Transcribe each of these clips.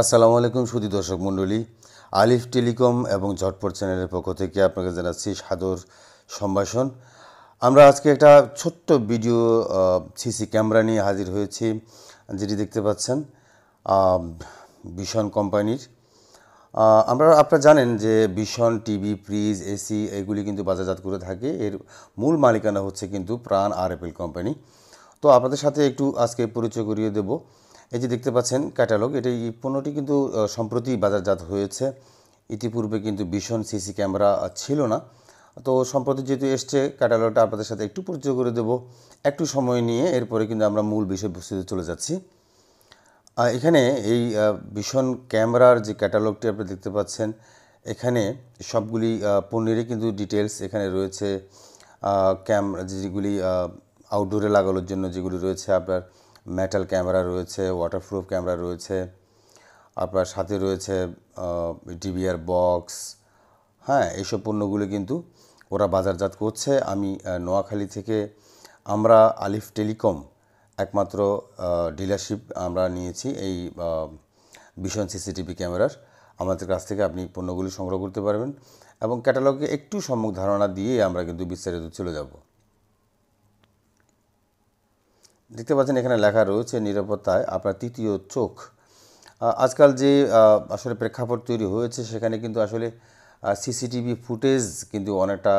আসসালামু আলাইকুম সুদি দর্শক মণ্ডলী আলিফ টেলিকম এবং ঝটপট চ্যানেলের পক্ষ থেকে আপনাকে জানাচ্ছি সাদর সম্ভাষণ আমরা আজকে একটা ছোট্ট ভিডিও সিসি ক্যামেরা নিয়ে হাজির হয়েছি যেটি দেখতে পাচ্ছেন ভীষণ কোম্পানির আমরা আপনারা জানেন যে ভীষণ টিভি ফ্রিজ এসি এগুলি কিন্তু বাজারজাত করে থাকে এর মূল মালিকানা হচ্ছে কিন্তু প্রাণ আর কোম্পানি তো আপনাদের সাথে একটু আজকে পরিচয় করিয়ে দেবো এই যে দেখতে পাচ্ছেন ক্যাটালগ এটা এই পণ্যটি কিন্তু সম্প্রতি বাজারজাত হয়েছে ইতিপূর্বে কিন্তু ভীষণ সিসি ক্যামেরা ছিল না তো সম্প্রতি যেহেতু এসছে ক্যাটালগটা আপনাদের সাথে একটু পরিচয় করে দেব একটু সময় নিয়ে এরপরে কিন্তু আমরা মূল বিষয়বস্তুতে চলে যাচ্ছি এখানে এই ভীষণ ক্যামেরার যে ক্যাটালগটি আপনি দেখতে পাচ্ছেন এখানে সবগুলি পণ্যেরই কিন্তু ডিটেলস এখানে রয়েছে ক্যামেরা যেগুলি আউটডোরে লাগানোর জন্য যেগুলি রয়েছে আপনার মেটাল ক্যামেরা রয়েছে ওয়াটারপ্রুফ ক্যামেরা রয়েছে আপনার সাথে রয়েছে ডিবিআর বক্স হ্যাঁ এইসব পণ্যগুলো কিন্তু ওরা বাজারজাত করছে আমি নোয়াখালী থেকে আমরা আলিফ টেলিকম একমাত্র ডিলারশিপ আমরা নিয়েছি এই ভীষণ সিসিটিভি ক্যামেরার আমাদের কাছ থেকে আপনি পণ্যগুলি সংগ্রহ করতে পারবেন এবং ক্যাটালগে একটু সম্মুখ ধারণা দিয়ে আমরা কিন্তু বিস্তারিত চলে যাব দেখতে পাচ্ছেন এখানে লেখা রয়েছে নিরাপত্তায় আপনার তৃতীয় চোখ আজকাল যে আসলে প্রেক্ষাপট তৈরি হয়েছে সেখানে কিন্তু আসলে সিসিটিভি ফুটেজ কিন্তু অনেকটা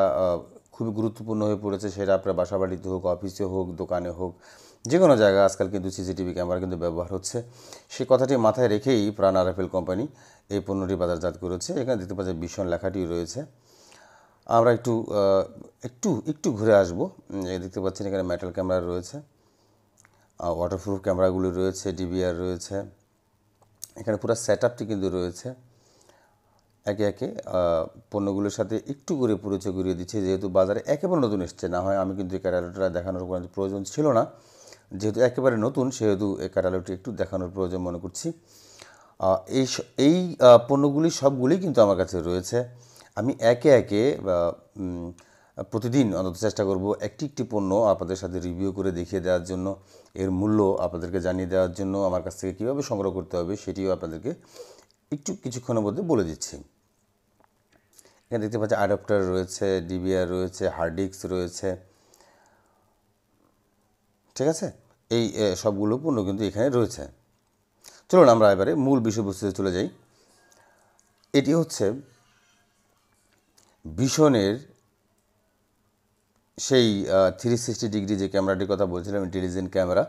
খুবই গুরুত্বপূর্ণ হয়ে পড়েছে সেটা আপনার বাসা বাড়িতে হোক অফিসে হোক দোকানে হোক যে কোনো জায়গায় আজকাল কিন্তু সিসিটিভি ক্যামেরা কিন্তু ব্যবহার হচ্ছে সে কথাটি মাথায় রেখেই প্রাণ আরএফএল কোম্পানি এই পণ্যটি বাজারজাত করেছে এখানে দেখতে পাচ্ছেন ভীষণ লেখাটি রয়েছে আমরা একটু একটু একটু ঘুরে আসবো দেখতে পাচ্ছেন এখানে মেটাল ক্যামেরা রয়েছে ওয়াটারপ্রুফ ক্যামেরাগুলো রয়েছে ডিবিআর রয়েছে এখানে পুরো সেট আপটি কিন্তু রয়েছে একে একে পণ্যগুলোর সাথে একটু করে পরিচয় করিয়ে দিচ্ছে যেহেতু বাজারে একেবারে নতুন এসছে না হয় আমি কিন্তু এই ক্যাটালগটা দেখানোর কোনো প্রয়োজন ছিল না যেহেতু একেবারে নতুন সেহেতু এই ক্যাটালগটি একটু দেখানোর প্রয়োজন মনে করছি এই এই পণ্যগুলি সবগুলি কিন্তু আমার কাছে রয়েছে আমি একে একে প্রতিদিন অন্তত চেষ্টা করব একটি একটি পণ্য আপনাদের সাথে রিভিউ করে দেখিয়ে দেওয়ার জন্য এর মূল্য আপনাদেরকে জানিয়ে দেওয়ার জন্য আমার কাছ থেকে কীভাবে সংগ্রহ করতে হবে সেটিও আপনাদেরকে একটু কিছুক্ষণের মধ্যে বলে দিচ্ছি এখানে দেখতে পাচ্ছি অ্যাডাপ্টার রয়েছে ডিবিআর রয়েছে হার্ডিক্স রয়েছে ঠিক আছে এই সবগুলো পণ্য কিন্তু এখানে রয়েছে চলুন আমরা এবারে মূল বিষয়বস্তুতে চলে যাই এটি হচ্ছে ভীষণের সেই থ্রি সিক্সটি ডিগ্রি যে ক্যামেরাটির কথা বলছিলাম ইন্টেলিজেন্ট ক্যামেরা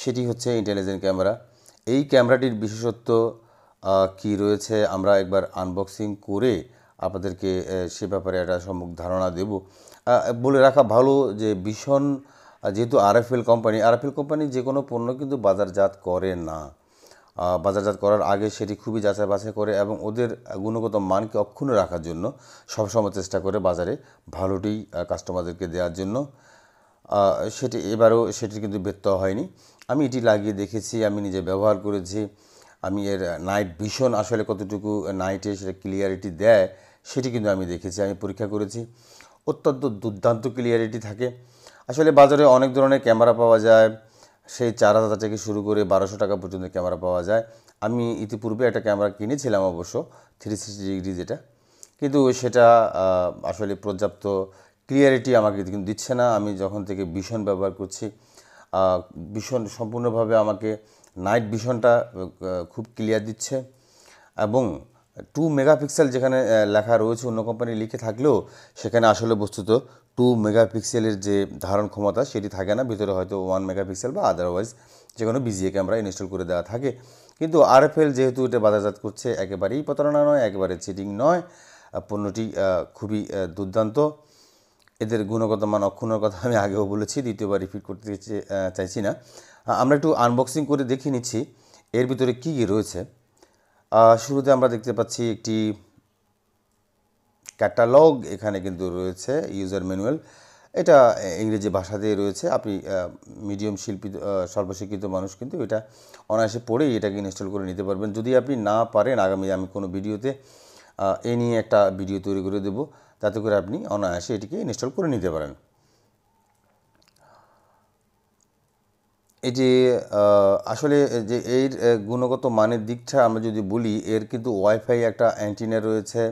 সেটি হচ্ছে ইন্টেলিজেন্ট ক্যামেরা এই ক্যামেরাটির বিশেষত্ব কি রয়েছে আমরা একবার আনবক্সিং করে আপনাদেরকে সে ব্যাপারে একটা সম্মুখ ধারণা দেব বলে রাখা ভালো যে ভীষণ যেহেতু আরএফএল কোম্পানি আরএফএল কোম্পানি যে কোনো পণ্য কিন্তু বাজারজাত করে না বাজারজাত করার আগে সেটি খুবই যাচাই বাছাই করে এবং ওদের গুণগত মানকে অক্ষুণ্ণ রাখার জন্য সবসময় চেষ্টা করে বাজারে ভালোটি কাস্টমারদেরকে দেওয়ার জন্য সেটি এবারও সেটি কিন্তু ব্যর্থ হয়নি আমি এটি লাগিয়ে দেখেছি আমি নিজে ব্যবহার করেছি আমি এর নাইট ভীষণ আসলে কতটুকু নাইটে সেটা ক্লিয়ারিটি দেয় সেটি কিন্তু আমি দেখেছি আমি পরীক্ষা করেছি অত্যন্ত দুর্দান্ত ক্লিয়ারিটি থাকে আসলে বাজারে অনেক ধরনের ক্যামেরা পাওয়া যায় সেই চার হাজার থেকে শুরু করে বারোশো টাকা পর্যন্ত ক্যামেরা পাওয়া যায় আমি ইতিপূর্বে একটা ক্যামেরা কিনেছিলাম অবশ্য থ্রি সিক্সটি ডিগ্রি যেটা কিন্তু সেটা আসলে পর্যাপ্ত ক্লিয়ারিটি আমাকে কিন্তু দিচ্ছে না আমি যখন থেকে ভীষণ ব্যবহার করছি ভীষণ সম্পূর্ণভাবে আমাকে নাইট ভীষণটা খুব ক্লিয়ার দিচ্ছে এবং টু মেগাপিক্সেল যেখানে লেখা রয়েছে অন্য কোম্পানি লিখে থাকলেও সেখানে আসলে বস্তুত টু মেগাপিক্সেলের যে ধারণ ক্ষমতা সেটি থাকে না ভিতরে হয়তো ওয়ান মেগাপিক্সেল বা আদারওয়াইজ যে কোনো বিজিএ ক্যামেরা ইনস্টল করে দেওয়া থাকে কিন্তু আরএফএল যেহেতু এটা বাজারজাত করছে একেবারেই প্রতারণা নয় একেবারে চিটিং নয় পণ্যটি খুবই দুর্দান্ত এদের গুণগত মান অক্ষুণ্ণর কথা আমি আগেও বলেছি দ্বিতীয়বার রিপিট করতে চাইছি না আমরা একটু আনবক্সিং করে দেখে নিচ্ছি এর ভিতরে কী কী রয়েছে শুরুতে আমরা দেখতে পাচ্ছি একটি ক্যাটালগ এখানে কিন্তু রয়েছে ইউজার ম্যানুয়াল এটা ইংরেজি ভাষাতেই রয়েছে আপনি মিডিয়াম শিল্পী সর্বশিক্ষিত মানুষ কিন্তু এটা অনায়াসে পড়েই এটাকে ইনস্টল করে নিতে পারবেন যদি আপনি না পারেন আগামী আমি কোনো ভিডিওতে এ নিয়ে একটা ভিডিও তৈরি করে দেব তাতে করে আপনি অনায়াসে এটিকে ইনস্টল করে নিতে পারেন এই যে আসলে যে এর গুণগত মানের দিকটা আমরা যদি বলি এর কিন্তু ওয়াইফাই একটা অ্যান্টিনা রয়েছে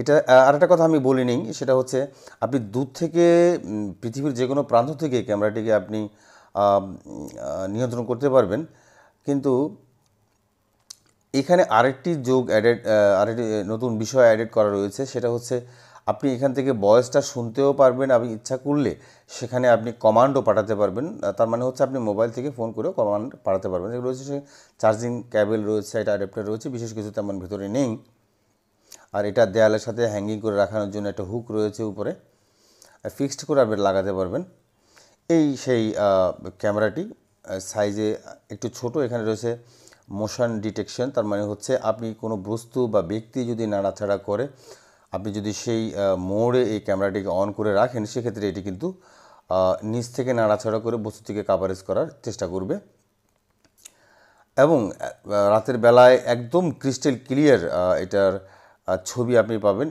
এটা আরেকটা কথা আমি বলি নিই সেটা হচ্ছে আপনি দূর থেকে পৃথিবীর যে কোনো প্রান্ত থেকে ক্যামেরাটিকে আপনি নিয়ন্ত্রণ করতে পারবেন কিন্তু এখানে আরেকটি যোগ অ্যাডেড আরেকটি নতুন বিষয় অ্যাডেড করা রয়েছে সেটা হচ্ছে আপনি এখান থেকে বয়েসটা শুনতেও পারবেন আপনি ইচ্ছা করলে সেখানে আপনি কমান্ডও পাঠাতে পারবেন তার মানে হচ্ছে আপনি মোবাইল থেকে ফোন করেও কমান্ড পাঠাতে পারবেন রয়েছে সে চার্জিং ক্যাবেল রয়েছে একটা অ্যাডাপ্টার রয়েছে বিশেষ কিছু তেমন ভেতরে নেই আর এটা দেয়ালের সাথে হ্যাঙ্গিং করে রাখানোর জন্য একটা হুক রয়েছে উপরে আর ফিক্সড করে আপনি লাগাতে পারবেন এই সেই ক্যামেরাটি সাইজে একটু ছোট এখানে রয়েছে মোশন ডিটেকশন তার মানে হচ্ছে আপনি কোনো বস্তু বা ব্যক্তি যদি নাড়াছাড়া করে আপনি যদি সেই মোড়ে এই ক্যামেরাটিকে অন করে রাখেন সেক্ষেত্রে এটি কিন্তু নিচ থেকে নাড়াছাড়া করে বস্তুটিকে কাভারেজ করার চেষ্টা করবে এবং রাতের বেলায় একদম ক্রিস্টাল ক্লিয়ার এটার ছবি আপনি পাবেন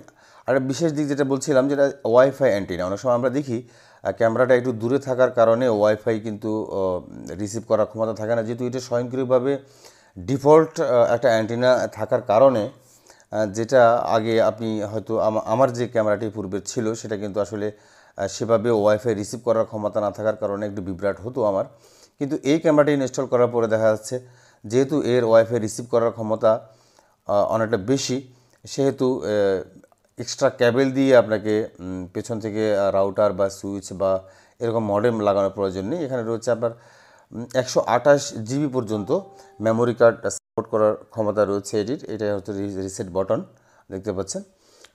আর বিশেষ দিক যেটা বলছিলাম যেটা ওয়াইফাই অ্যান্টিনা অনেক সময় আমরা দেখি ক্যামেরাটা একটু দূরে থাকার কারণে ওয়াইফাই কিন্তু রিসিভ করার ক্ষমতা থাকে না যেহেতু এটা স্বয়ংক্রিয়ভাবে ডিফল্ট একটা অ্যান্টিনা থাকার কারণে যেটা আগে আপনি হয়তো আমার যে ক্যামেরাটি পূর্বে ছিল সেটা কিন্তু আসলে সেভাবে ওয়াইফাই রিসিভ করার ক্ষমতা না থাকার কারণে একটু বিভ্রাট হতো আমার কিন্তু এই ক্যামেরাটি ইনস্টল করার পরে দেখা যাচ্ছে যেহেতু এর ওয়াইফাই রিসিভ করার ক্ষমতা অনেকটা বেশি সেহেতু এক্সট্রা ক্যাবেল দিয়ে আপনাকে পেছন থেকে রাউটার বা সুইচ বা এরকম মডেম লাগানোর প্রয়োজন নেই এখানে রয়েছে আপনার একশো আঠাশ জিবি পর্যন্ত মেমোরি কার্ড সাপোর্ট করার ক্ষমতা রয়েছে এটির এটা হচ্ছে রিসেট বটন দেখতে পাচ্ছেন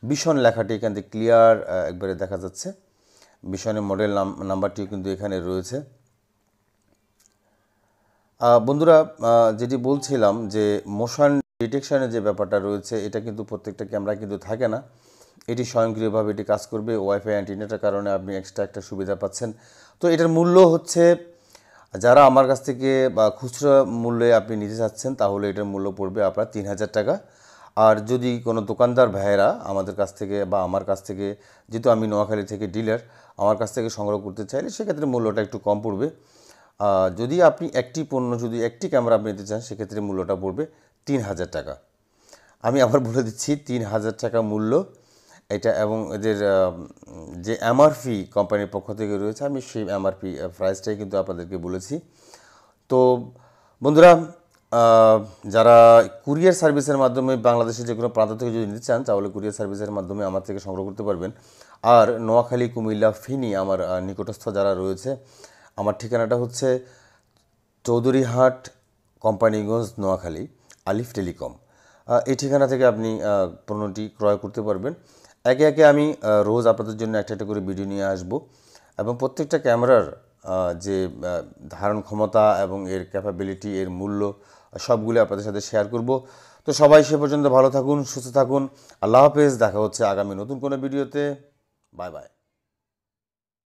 ভীষণ লেখাটি এখান থেকে ক্লিয়ার একবারে দেখা যাচ্ছে বিষণের মডেল নাম্বারটিও কিন্তু এখানে রয়েছে বন্ধুরা যেটি বলছিলাম যে মোশন ডিটেকশনের যে ব্যাপারটা রয়েছে এটা কিন্তু প্রত্যেকটা ক্যামেরা কিন্তু থাকে না এটি স্বয়ংক্রিয়ভাবে এটি কাজ করবে ওয়াইফাই অ্যান্টিনেটার কারণে আপনি এক্সট্রা একটা সুবিধা পাচ্ছেন তো এটার মূল্য হচ্ছে যারা আমার কাছ থেকে বা খুচরো মূল্যে আপনি নিতে চাচ্ছেন তাহলে এটার মূল্য পড়বে আপনার তিন হাজার টাকা আর যদি কোনো দোকানদার ভাইয়েরা আমাদের কাছ থেকে বা আমার কাছ থেকে যেহেতু আমি নোয়াখালী থেকে ডিলার আমার কাছ থেকে সংগ্রহ করতে চাইলে সেক্ষেত্রে মূল্যটা একটু কম পড়বে যদি আপনি একটি পণ্য যদি একটি ক্যামেরা আপনি নিতে চান সেক্ষেত্রে মূল্যটা পড়বে তিন হাজার টাকা আমি আবার বলে দিচ্ছি তিন হাজার টাকা মূল্য এটা এবং এদের যে এমআরপি কোম্পানির পক্ষ থেকে রয়েছে আমি সেই এমআরপি প্রাইসটাই কিন্তু আপনাদেরকে বলেছি তো বন্ধুরা যারা কুরিয়ার সার্ভিসের মাধ্যমে বাংলাদেশের যে কোনো প্রান্ত থেকে যদি নিতে চান তাহলে কুরিয়ার সার্ভিসের মাধ্যমে আমার থেকে সংগ্রহ করতে পারবেন আর নোয়াখালী কুমিল্লা ফিনি আমার নিকটস্থ যারা রয়েছে আমার ঠিকানাটা হচ্ছে চৌধুরীহাট কোম্পানিগঞ্জ নোয়াখালী আলিফ টেলিকম এই ঠিকানা থেকে আপনি পণ্যটি ক্রয় করতে পারবেন একে একে আমি রোজ আপনাদের জন্য একটা একটা করে ভিডিও নিয়ে আসব এবং প্রত্যেকটা ক্যামেরার যে ধারণ ক্ষমতা এবং এর ক্যাপাবিলিটি এর মূল্য সবগুলো আপনাদের সাথে শেয়ার করব তো সবাই সে পর্যন্ত ভালো থাকুন সুস্থ থাকুন আল্লাহ হাফেজ দেখা হচ্ছে আগামী নতুন কোনো ভিডিওতে বাই বাই